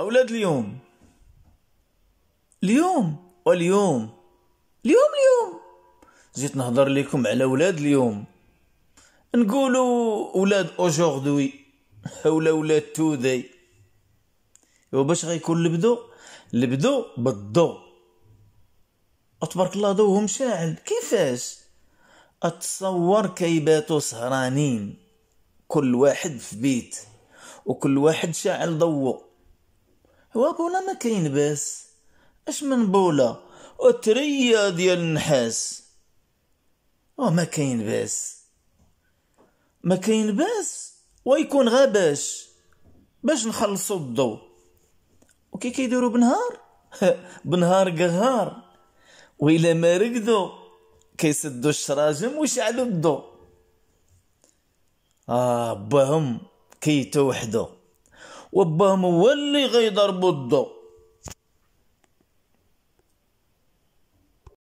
أولاد اليوم اليوم واليوم اليوم اليوم جيت نهضر لكم على ولاد اليوم نقولوا ولاد اوجوردوي ولا ولاد توداي وباش غيكون البدو البدو بالضو تبارك الله ضوهم شاعل كيفاش اتصور كيباتو سهرانين كل واحد في بيت وكل واحد شاعل ضوه بولا ما كاين باس اش من بولا وتريا ديال النحاس وما كاين باس ما كاين باس ويكون غا باش باش نخلصو الضو وكي كيديرو بنهار بنهار قهار ويلا ما رقدو كيسدو الشراجم ويشعلو الضو اه باهم كيتوحدو وبهم هو اللي غيضربوا الضوء